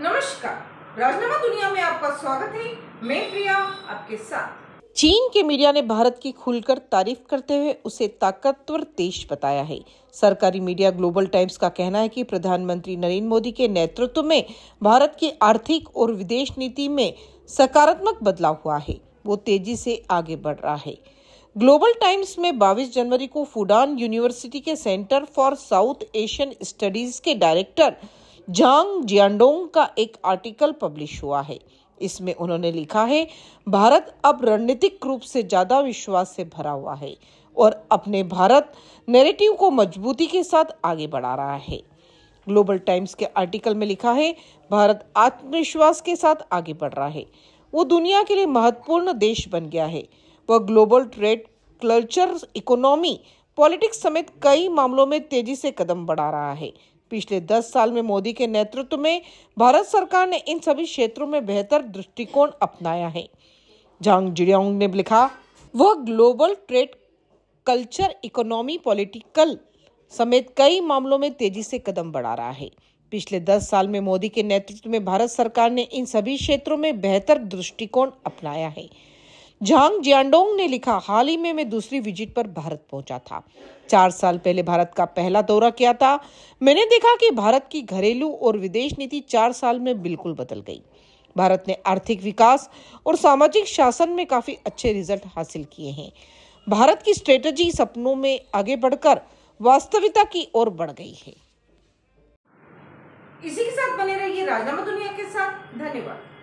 नमस्कार राजनामा दुनिया में आपका स्वागत है मैं प्रिया आपके साथ चीन के मीडिया ने भारत की खुलकर तारीफ करते हुए उसे ताकतवर देश बताया है सरकारी मीडिया ग्लोबल टाइम्स का कहना है कि प्रधानमंत्री नरेंद्र मोदी के नेतृत्व में भारत की आर्थिक और विदेश नीति में सकारात्मक बदलाव हुआ है वो तेजी से आगे बढ़ रहा है ग्लोबल टाइम्स में 22 जनवरी को फुडान यूनिवर्सिटी के centre for South Asian studies के डायरेक्टर जांग जियांडोंग का एक आर्टिकल पब्लिश हुआ है इसमें उन्होंने लिखा है भारत अब रणनीतिक रूप से ज़्यादा विश्वास से भरा हुआ है और अपने भारत नैरेटिव को मजबूती के साथ आगे बढ़ा रहा है ग्लोबल टाइम्स के आर्टिकल में लिखा है भारत आत्मविश्वास के साथ आगे बढ़ रहा है वो दुनिया के लिए महत्वपूर्ण देश बन गया है वह global trade culture economy politics समेत कई मामलों में तेजी से कदम बढ़ा रहा है पिछले दस साल में मोदी के नेतृत्व में भारत सरकार ने इन सभी क्षेत्रों में बेहतर दृष्टिकोण अपनाया है जांग जिड़ियांग ने लिखा वह global trade culture economy political समेत कई मामलों में तेजी से कदम बढ़ा रहा है पिछले दस साल में मोदी के नेतृत्व में भारत सरकार ने इन सभी क्षेत्रों में बेहतर दृष्टिकोण अपनाया है झांग जियांडोंग ने लिखा हाल ही में मैं दूसरी विजिट पर भारत पहुंचा था चार साल पहले भारत का पहला दौरा किया था मैंने देखा कि भारत की घरेलू और विदेश नीति चार साल में बिल्कुल बदल गई भारत ने आर्थिक विकास और सामाजिक शासन में काफी अच्छे रिजल्ट हासिल किए हैं भारत की स्ट्रेटजी सपनों में आगे बढ़कर वास्तविकता की ओर बढ़ गई है इसी के साथ बने रहिए राजनामा दुनिया के साथ धन्यवाद